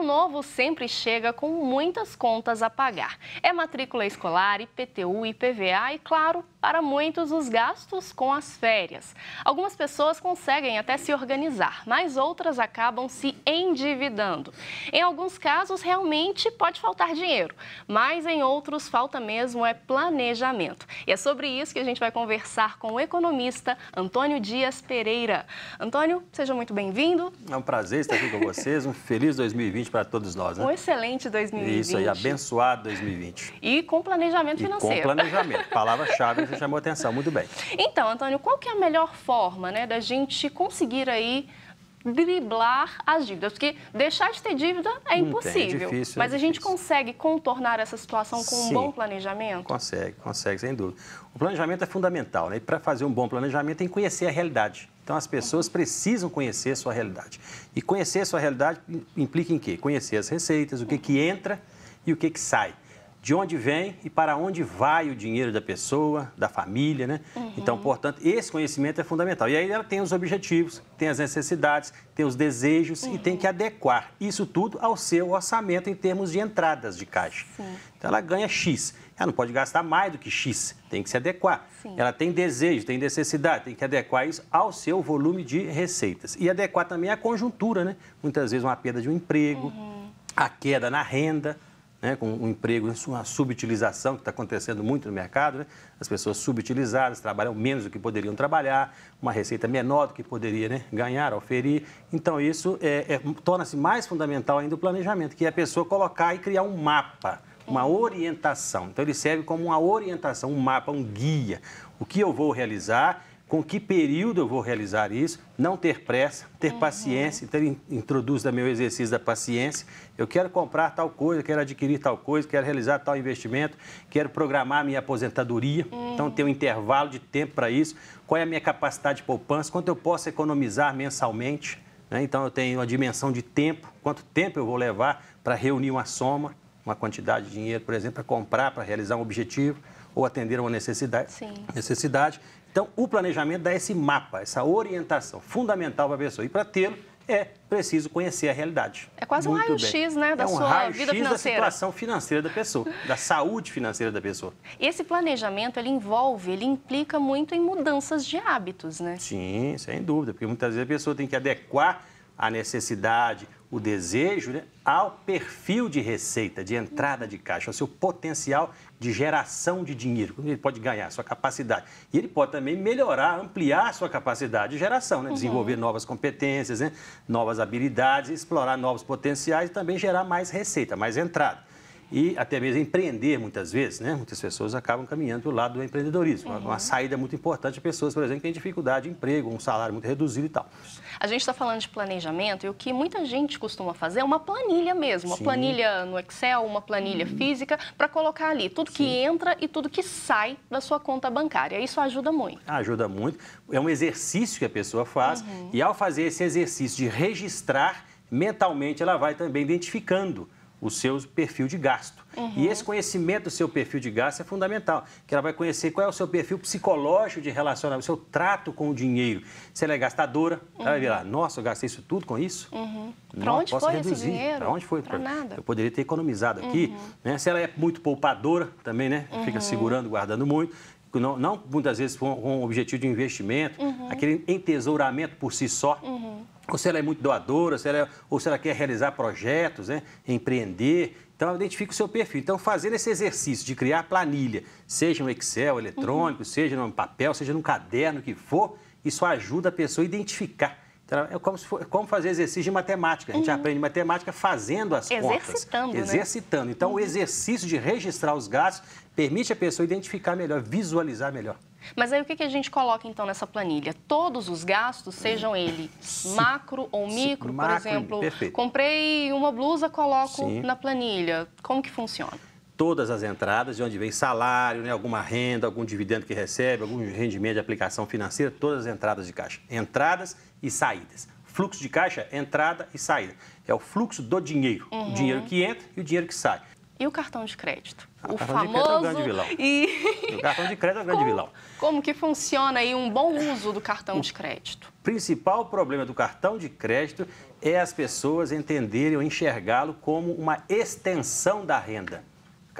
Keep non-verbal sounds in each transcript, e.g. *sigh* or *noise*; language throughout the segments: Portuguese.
ano novo sempre chega com muitas contas a pagar. É matrícula escolar, IPTU, IPVA e, claro, para muitos, os gastos com as férias. Algumas pessoas conseguem até se organizar, mas outras acabam se endividando. Em alguns casos, realmente pode faltar dinheiro, mas em outros, falta mesmo é planejamento. E é sobre isso que a gente vai conversar com o economista Antônio Dias Pereira. Antônio, seja muito bem-vindo. É um prazer estar aqui com vocês. Um feliz 2020 2020 para todos nós, né? Um excelente 2020. Isso aí, abençoado 2020. E com planejamento e financeiro. Com planejamento. *laughs* Palavra-chave que chamou atenção, muito bem. Então, Antônio, qual que é a melhor forma né, da gente conseguir aí driblar as dívidas, porque deixar de ter dívida é, hum, é impossível. É difícil, mas é a gente consegue contornar essa situação com Sim, um bom planejamento? Consegue, consegue, sem dúvida. O planejamento é fundamental, né? E para fazer um bom planejamento tem que conhecer a realidade. Então, as pessoas precisam conhecer a sua realidade. E conhecer a sua realidade implica em quê? Conhecer as receitas, o que, que entra e o que, que sai de onde vem e para onde vai o dinheiro da pessoa, da família, né? Uhum. Então, portanto, esse conhecimento é fundamental. E aí ela tem os objetivos, tem as necessidades, tem os desejos uhum. e tem uhum. que adequar isso tudo ao seu orçamento em termos de entradas de caixa. Sim. Então, ela ganha X. Ela não pode gastar mais do que X, tem que se adequar. Sim. Ela tem desejo, tem necessidade, tem que adequar isso ao seu volume de receitas. E adequar também à conjuntura, né? Muitas vezes uma perda de um emprego, uhum. a queda na renda, né, com um emprego, né, uma subutilização que está acontecendo muito no mercado, né? as pessoas subutilizadas trabalham menos do que poderiam trabalhar, uma receita menor do que poderia né, ganhar, oferir. Então, isso é, é, torna-se mais fundamental ainda o planejamento, que é a pessoa colocar e criar um mapa, uma é. orientação. Então, ele serve como uma orientação, um mapa, um guia. O que eu vou realizar com que período eu vou realizar isso, não ter pressa, ter uhum. paciência, ter, então introduz também meu exercício da paciência. Eu quero comprar tal coisa, quero adquirir tal coisa, quero realizar tal investimento, quero programar a minha aposentadoria, uhum. então ter um intervalo de tempo para isso, qual é a minha capacidade de poupança, quanto eu posso economizar mensalmente. Né? Então eu tenho uma dimensão de tempo, quanto tempo eu vou levar para reunir uma soma, uma quantidade de dinheiro, por exemplo, para comprar, para realizar um objetivo ou atender uma necessidade. Sim. necessidade. Então, o planejamento dá esse mapa, essa orientação fundamental para a pessoa. E para tê-lo, é preciso conhecer a realidade. É quase um raio-x, né, da é um sua vida financeira. da situação financeira da pessoa, da saúde financeira da pessoa. Esse planejamento, ele envolve, ele implica muito em mudanças de hábitos, né? Sim, sem dúvida, porque muitas vezes a pessoa tem que adequar a necessidade, o desejo né, ao perfil de receita, de entrada de caixa, ao seu potencial de geração de dinheiro, ele pode ganhar, sua capacidade. E ele pode também melhorar, ampliar sua capacidade de geração, né, uhum. desenvolver novas competências, né, novas habilidades, explorar novos potenciais e também gerar mais receita, mais entrada e até mesmo empreender muitas vezes, né? Muitas pessoas acabam caminhando para o lado do empreendedorismo. É. Uma saída muito importante para pessoas, por exemplo, que têm dificuldade de emprego, um salário muito reduzido e tal. A gente está falando de planejamento e o que muita gente costuma fazer é uma planilha mesmo, Sim. uma planilha no Excel, uma planilha uhum. física, para colocar ali tudo Sim. que entra e tudo que sai da sua conta bancária. Isso ajuda muito. Ajuda muito. É um exercício que a pessoa faz uhum. e ao fazer esse exercício de registrar, mentalmente ela vai também identificando o seu perfil de gasto. Uhum. E esse conhecimento do seu perfil de gasto é fundamental, que ela vai conhecer qual é o seu perfil psicológico de relacionamento, o seu trato com o dinheiro. Se ela é gastadora, uhum. ela vai virar, uhum. nossa, eu gastei isso tudo com isso? Uhum. Para onde, onde foi esse dinheiro? Para onde foi? Para nada. Eu poderia ter economizado aqui. Uhum. Né? Se ela é muito poupadora também, né? Fica uhum. segurando, guardando muito não, não muitas vezes com, com objetivo de investimento, uhum. aquele entesouramento por si só. Uhum. Ou se ela é muito doadora, se ela é, ou se ela quer realizar projetos, né? empreender. Então, identifique o seu perfil. Então, fazendo esse exercício de criar planilha, seja no Excel eletrônico, uhum. seja no papel, seja no caderno, que for, isso ajuda a pessoa a identificar é como, for, é como, fazer exercício de matemática. A gente uhum. aprende matemática fazendo as exercitando, contas. Exercitando, né? Exercitando. Então, uhum. o exercício de registrar os gastos permite a pessoa identificar melhor, visualizar melhor. Mas aí o que, a gente coloca então nessa planilha? Todos os gastos, sejam ele macro ou micro, Sim. por macro, exemplo, perfeito. comprei uma blusa, coloco Sim. na planilha. Como que funciona? todas as entradas, de onde vem salário, né, alguma renda, algum dividendo que recebe, algum rendimento de aplicação financeira, todas as entradas de caixa. Entradas e saídas. Fluxo de caixa, entrada e saída. É o fluxo do dinheiro. Uhum. O dinheiro que entra e o dinheiro que sai. E o cartão de crédito? Ah, o, cartão famoso... de crédito é o grande vilão. *laughs* E... O cartão de crédito é o grande *laughs* como, vilão. Como que funciona aí um bom uso do cartão o de crédito? principal problema do cartão de crédito é as pessoas entenderem ou enxergá-lo como uma extensão da renda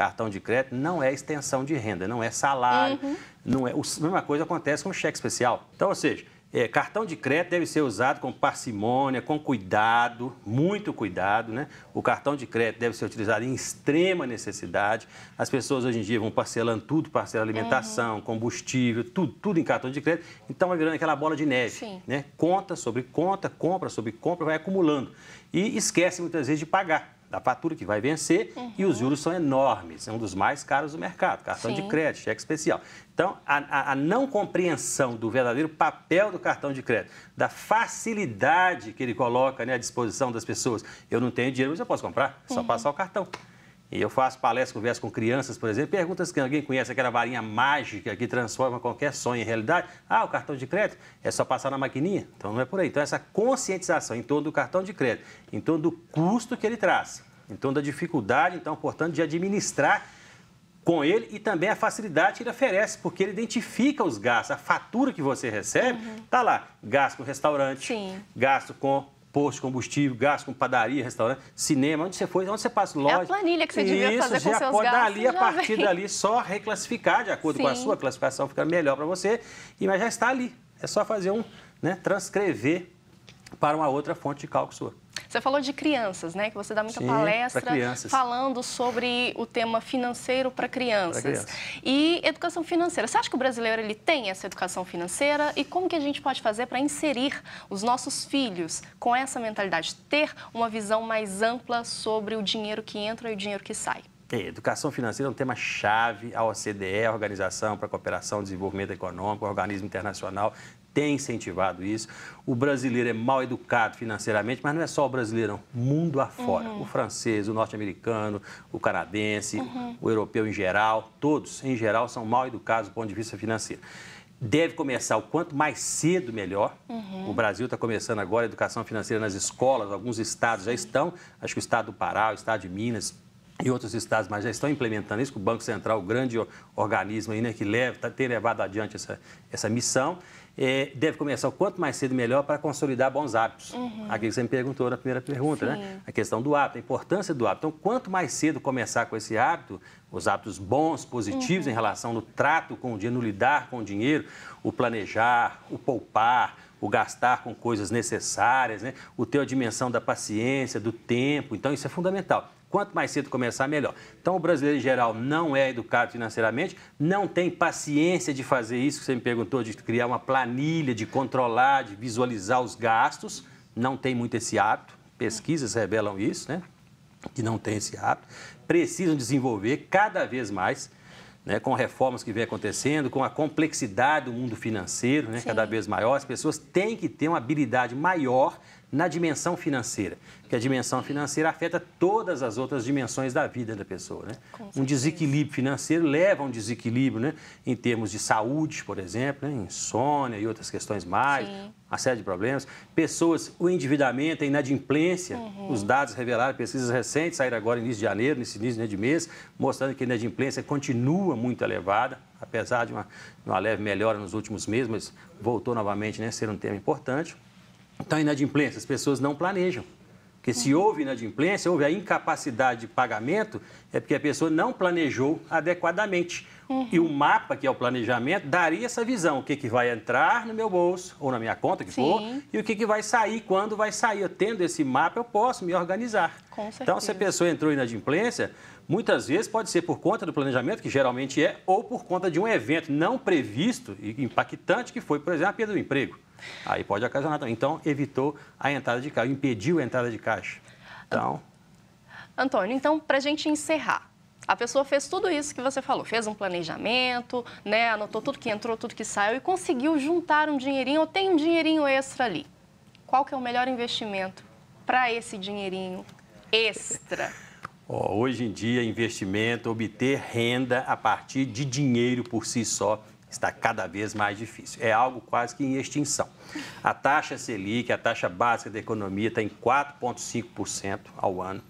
cartão de crédito não é extensão de renda, não é salário, uhum. não é. A mesma coisa acontece com cheque especial. Então, ou seja, é, cartão de crédito deve ser usado com parcimônia, com cuidado, muito cuidado. Né? O cartão de crédito deve ser utilizado em extrema necessidade. As pessoas hoje em dia vão parcelando tudo, parcela alimentação, uhum. combustível, tudo, tudo em cartão de crédito. Então vai virando aquela bola de neve. Sim. Né? Conta sobre conta, compra sobre compra, vai acumulando. E esquece muitas vezes de pagar da fatura que vai vencer uhum. e os uhum. juros são enormes, é um dos mais caros do mercado, cartão Sim. de crédito, cheque especial. Então, a, a, a, não compreensão do verdadeiro papel do cartão de crédito, da facilidade que ele coloca né, à disposição das pessoas. Eu não tenho dinheiro, mas eu posso comprar, é só uhum. passar o cartão. E eu faço palestra, converso com crianças, por exemplo, pergunta se alguém conhece aquela varinha mágica que transforma qualquer sonho em realidade. Ah, o cartão de crédito é só passar na maquininha. Então não é por aí. Então essa conscientização em torno do cartão de crédito, em torno do custo que ele traz, em torno da dificuldade, então, portanto, de administrar com ele e também a facilidade que ele oferece, porque ele identifica os gastos. A fatura que você recebe está uhum. Tá lá. Gasto com restaurante, Sim. gasto com posto de combustível, gás com padaria, restaurante, cinema, onde você foi, onde você passa loja. É a planilha que você devia isso, fazer com seus gastos. Dali, a partir vem. dali, só reclassificar de acordo Sim. com a sua classificação, fica melhor para você. E mas já está ali. É só fazer um, né, transcrever para uma outra fonte de cálculo sua. Você falou de crianças, né? Que você dá muita Sim, palestra falando sobre o tema financeiro para crianças. E educação financeira. Você acha que o brasileiro ele tem essa educação financeira? E como que a gente pode fazer para inserir os nossos filhos com essa mentalidade? Ter uma visão mais ampla sobre o dinheiro que entra e o dinheiro que sai? É, educação financeira é um tema chave. A OCDE, a Organização para a Cooperação e Desenvolvimento Econômico, um organismo internacional, tem incentivado isso. O brasileiro é mal educado financeiramente, mas não é só o brasileiro, não. mundo afora. Uhum. O francês, o norte-americano, o canadense, uhum. o europeu em geral, todos em geral são mal educados do ponto de vista financeiro. Deve começar o quanto mais cedo, melhor. Uhum. O Brasil está começando agora a educação financeira nas escolas, alguns estados já estão, acho que o estado do Pará, o estado de Minas, e outros estados, mas já estão implementando isso, que o Banco Central, o grande organismo aí, né, que leva, tá, tem levado adiante essa, essa missão é, deve começar o quanto mais cedo melhor para consolidar bons hábitos. Uhum. Aqui que você me perguntou na primeira pergunta, né? Sim. né? A questão do hábito, a importância do hábito. Então, quanto mais cedo começar com esse hábito, os hábitos bons, positivos uhum. em relação no trato com o dinheiro, no lidar com o dinheiro, o planejar, o poupar, o gastar com coisas necessárias, né? o ter a dimensão da paciência, do tempo. Então, isso é fundamental. Quanto mais cedo começar, melhor. Então, o brasileiro em geral não é educado financeiramente, não tem paciência de fazer isso que você me perguntou, de criar uma planilha, de controlar, de visualizar os gastos. Não tem muito esse hábito. Pesquisas revelam isso, né? Que não tem esse hábito. Precisam desenvolver cada vez mais. Né, com reformas que vem acontecendo, com a complexidade do mundo financeiro né, cada vez maior, as pessoas têm que ter uma habilidade maior na dimensão financeira, que a dimensão financeira afeta todas as outras dimensões da vida da pessoa. Né? Um desequilíbrio financeiro leva a um desequilíbrio né? em termos de saúde, por exemplo, né? insônia e outras questões mais, Sim. uma série de problemas. Pessoas, o endividamento, a inadimplência, uhum. os dados revelaram, pesquisas recentes saíram agora início de janeiro, nesse início né, de mês, mostrando que a inadimplência continua muito elevada, apesar de uma, uma leve melhora nos últimos meses, mas voltou novamente né, a ser um tema importante. Então, inadimplência, as pessoas não planejam. Porque se houve inadimplência, houve a incapacidade de pagamento, é porque a pessoa não planejou adequadamente. Uhum. E o mapa, que é o planejamento, daria essa visão: o que, que vai entrar no meu bolso, ou na minha conta, que Sim. for, e o que, que vai sair, quando vai sair. Eu tendo esse mapa, eu posso me organizar. Com certeza. Então, se a pessoa entrou em inadimplência, muitas vezes pode ser por conta do planejamento, que geralmente é, ou por conta de um evento não previsto e impactante, que foi, por exemplo, a perda do emprego. Aí pode ocasionar também. Então, evitou a entrada de caixa, impediu a entrada de caixa. Então. Antônio, então, para a gente encerrar, a pessoa fez tudo isso que você falou, fez um planejamento, né, anotou tudo que entrou, tudo que saiu e conseguiu juntar um dinheirinho ou tem um dinheirinho extra ali. Qual que é o melhor investimento para esse dinheirinho extra? Oh, hoje em dia, investimento, obter renda a partir de dinheiro por si só está cada vez mais difícil. É algo quase que em extinção. A taxa Selic, a taxa básica da economia, está em 4,5% ao ano.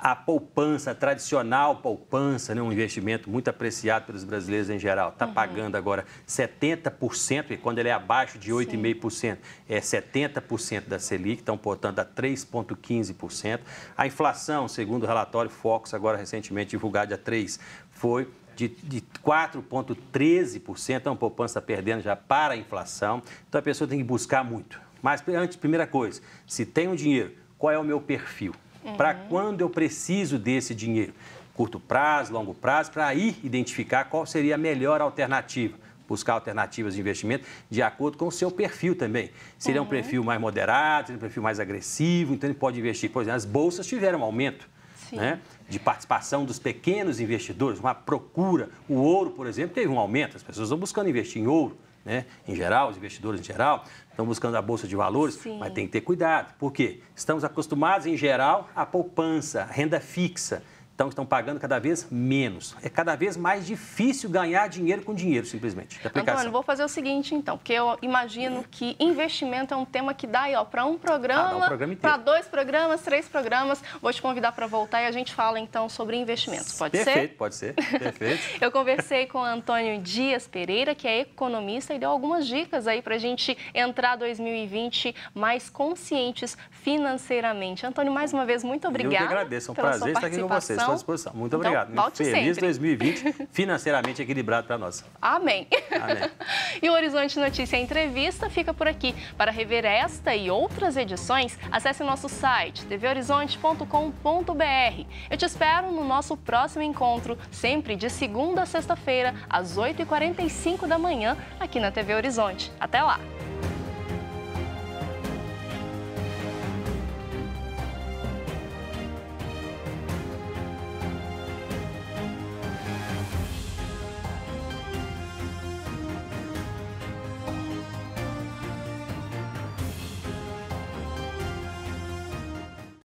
A poupança, a tradicional poupança, né, um investimento muito apreciado pelos brasileiros em geral, está uhum. pagando agora 70%, e quando ele é abaixo de 8,5%, é 70% da Selic, então, portanto, a 3,15%. A inflação, segundo o relatório Fox, agora recentemente divulgado, a 3%, foi de, de 4,13%, é uma poupança perdendo já para a inflação. Então a pessoa tem que buscar muito. Mas antes, primeira coisa, se tem um dinheiro, qual é o meu perfil? Uhum. Para quando eu preciso desse dinheiro? Curto prazo, longo prazo, para aí identificar qual seria a melhor alternativa buscar alternativas de investimento de acordo com o seu perfil também. Se ele é um uhum. perfil mais moderado, se ele é um perfil mais agressivo, então ele pode investir. Por exemplo, as bolsas tiveram um aumento né, de participação dos pequenos investidores, uma procura. O ouro, por exemplo, teve um aumento, as pessoas estão buscando investir em ouro. Né? Em geral, os investidores em geral estão buscando a bolsa de valores, Sim. mas tem que ter cuidado, porque estamos acostumados em geral à poupança, à renda fixa. Então, estão pagando cada vez menos. É cada vez mais difícil ganhar dinheiro com dinheiro, simplesmente. Antônio, vou fazer o seguinte, então, porque eu imagino que investimento é um tema que dá para ah, um programa, ah, um para dois programas, três programas. Vou te convidar para voltar e a gente fala, então, sobre investimentos. Pode Perfeito, ser? Perfeito, pode ser. Perfeito. *laughs* eu conversei com o Antônio Dias Pereira, que é economista, e deu algumas dicas aí para a gente entrar 2020 mais conscientes financeiramente. Antônio, mais uma vez, muito obrigada. Eu que agradeço, é um prazer estar aqui com vocês. Então, sua disposição. Muito então, obrigado. volte Feliz sempre. 2020, *laughs* financeiramente equilibrado para nós. Amém. Amém. *laughs* e o Horizonte Notícia Entrevista fica por aqui. Para rever esta e outras edições, acesse nosso site tvhorizonte.com.br. Eu te espero no nosso próximo encontro, sempre de segunda a sexta-feira, às 8h45 da manhã, aqui na TV Horizonte. Até lá!